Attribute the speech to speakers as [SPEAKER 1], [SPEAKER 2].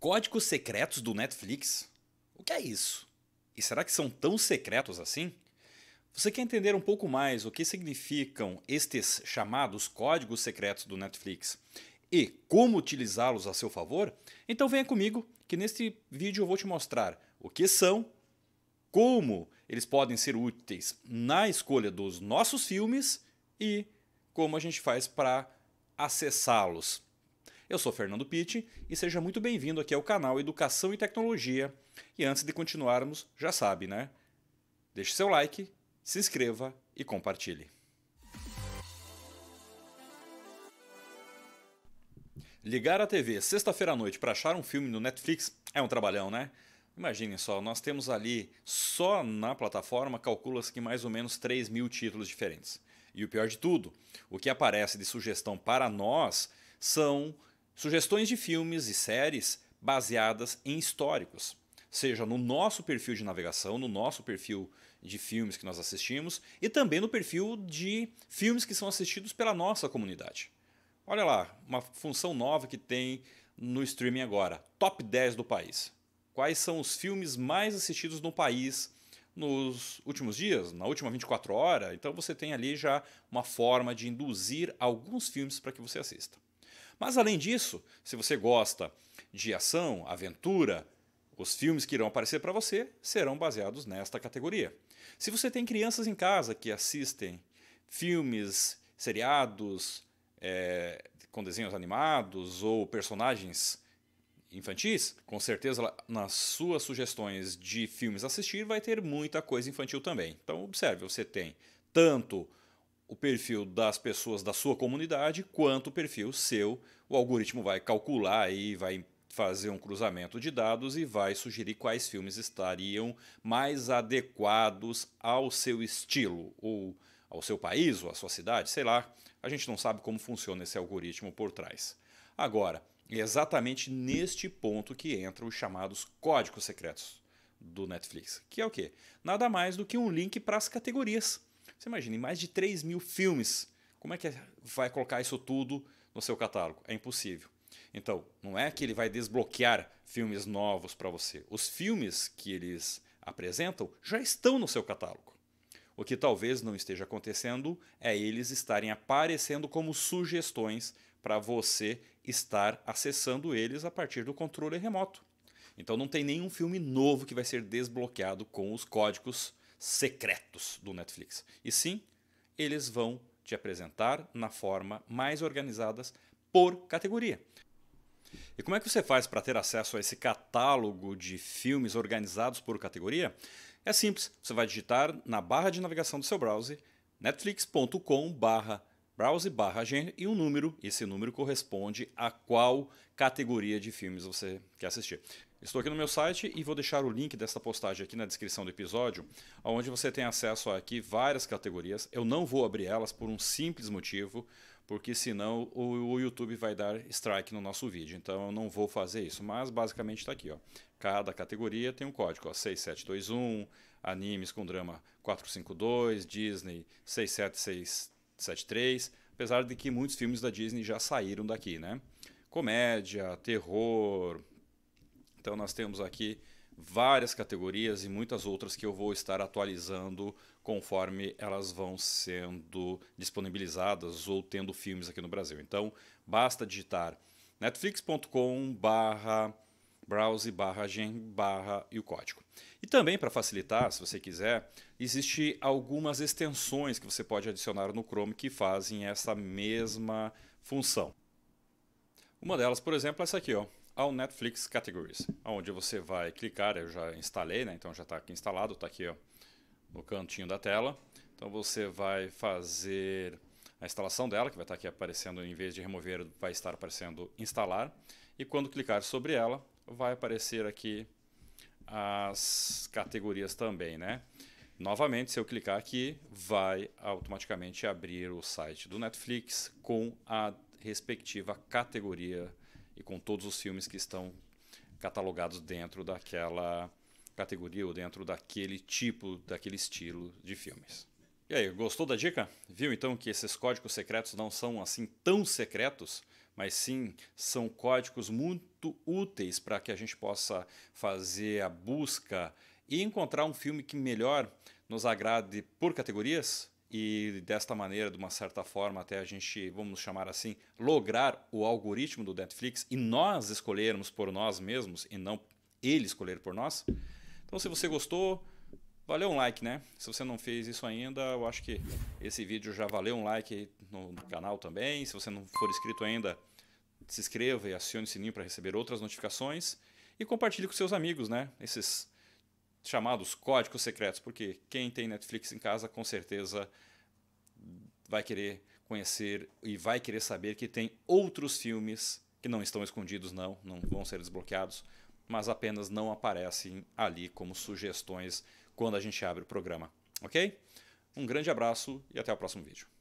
[SPEAKER 1] Códigos secretos do Netflix? O que é isso? E será que são tão secretos assim? Você quer entender um pouco mais o que significam estes chamados códigos secretos do Netflix e como utilizá-los a seu favor? Então venha comigo que neste vídeo eu vou te mostrar o que são, como eles podem ser úteis na escolha dos nossos filmes e como a gente faz para acessá-los. Eu sou Fernando Pitt e seja muito bem-vindo aqui ao canal Educação e Tecnologia. E antes de continuarmos, já sabe, né? Deixe seu like, se inscreva e compartilhe. Ligar a TV sexta-feira à noite para achar um filme no Netflix é um trabalhão, né? Imaginem só, nós temos ali, só na plataforma, calcula-se que mais ou menos 3 mil títulos diferentes. E o pior de tudo, o que aparece de sugestão para nós são Sugestões de filmes e séries baseadas em históricos, seja no nosso perfil de navegação, no nosso perfil de filmes que nós assistimos e também no perfil de filmes que são assistidos pela nossa comunidade. Olha lá, uma função nova que tem no streaming agora: top 10 do país. Quais são os filmes mais assistidos no país nos últimos dias, na última 24 horas? Então você tem ali já uma forma de induzir alguns filmes para que você assista. Mas além disso, se você gosta de ação, aventura, os filmes que irão aparecer para você serão baseados nesta categoria. Se você tem crianças em casa que assistem filmes, seriados é, com desenhos animados ou personagens infantis, com certeza nas suas sugestões de filmes assistir vai ter muita coisa infantil também. Então observe, você tem tanto o perfil das pessoas da sua comunidade quanto o perfil seu. O algoritmo vai calcular e vai fazer um cruzamento de dados e vai sugerir quais filmes estariam mais adequados ao seu estilo ou ao seu país ou à sua cidade, sei lá. A gente não sabe como funciona esse algoritmo por trás. Agora, é exatamente neste ponto que entram os chamados códigos secretos do Netflix, que é o quê? Nada mais do que um link para as categorias. Você imagina, em mais de 3 mil filmes, como é que vai colocar isso tudo no seu catálogo? É impossível. Então, não é que ele vai desbloquear filmes novos para você. Os filmes que eles apresentam já estão no seu catálogo. O que talvez não esteja acontecendo é eles estarem aparecendo como sugestões para você estar acessando eles a partir do controle remoto. Então não tem nenhum filme novo que vai ser desbloqueado com os códigos secretos do Netflix. E sim, eles vão te apresentar na forma mais organizadas por categoria. E como é que você faz para ter acesso a esse catálogo de filmes organizados por categoria? É simples, você vai digitar na barra de navegação do seu browser netflixcom browse gênero e um número. Esse número corresponde a qual categoria de filmes você quer assistir. Estou aqui no meu site e vou deixar o link dessa postagem aqui na descrição do episódio, onde você tem acesso a aqui várias categorias. Eu não vou abrir elas por um simples motivo, porque senão o, YouTube vai dar strike no nosso vídeo. Então eu não vou fazer isso, mas basicamente está aqui. Ó. Cada categoria tem um código: ó, 6721, animes com drama 452, Disney 67673. Apesar de que muitos filmes da Disney já saíram daqui, né? Comédia, terror, então nós temos aqui várias categorias e muitas outras que eu vou estar atualizando conforme elas vão sendo disponibilizadas ou tendo filmes aqui no Brasil. Então basta digitar netflix.com barra browse barra gen barra e o código. E também para facilitar, se você quiser, existe algumas extensões que você pode adicionar no Chrome que fazem essa mesma função. Uma delas, por exemplo, é essa aqui, ó, ao Netflix Categories, onde você vai clicar, eu já instalei, né? então já está aqui instalado, está aqui ó, no cantinho da tela. Então você vai fazer a instalação dela, que vai estar tá aqui aparecendo, em vez de remover, vai estar aparecendo instalar. E quando clicar sobre ela, vai aparecer aqui as categorias também, né? Novamente, se eu clicar aqui, vai automaticamente abrir o site do Netflix com a respectiva categoria e com todos os filmes que estão catalogados dentro daquela categoria ou dentro daquele tipo, daquele estilo de filmes. E aí, gostou da dica? Viu então que esses códigos secretos não são assim tão secretos, mas sim são códigos muito úteis para que a gente possa fazer a busca e encontrar um filme que melhor nos agrade por categorias, e desta maneira, de uma certa forma, até a gente, vamos chamar assim, lograr o algoritmo do Netflix e nós escolhermos por nós mesmos e não ele escolher por nós. Então, se você gostou, valeu um like, né? Se você não fez isso ainda, eu acho que esse vídeo já valeu um like no canal também. Se você não for inscrito ainda, se inscreva e acione o sininho para receber outras notificações e compartilhe com seus amigos, né? Esses chamados códigos secretos, porque quem tem Netflix em casa com certeza vai querer conhecer e vai querer saber que tem outros filmes que não estão escondidos, não, não vão ser desbloqueados, mas apenas não aparecem ali como sugestões quando a gente abre o programa. Ok? Um grande abraço e até o próximo vídeo.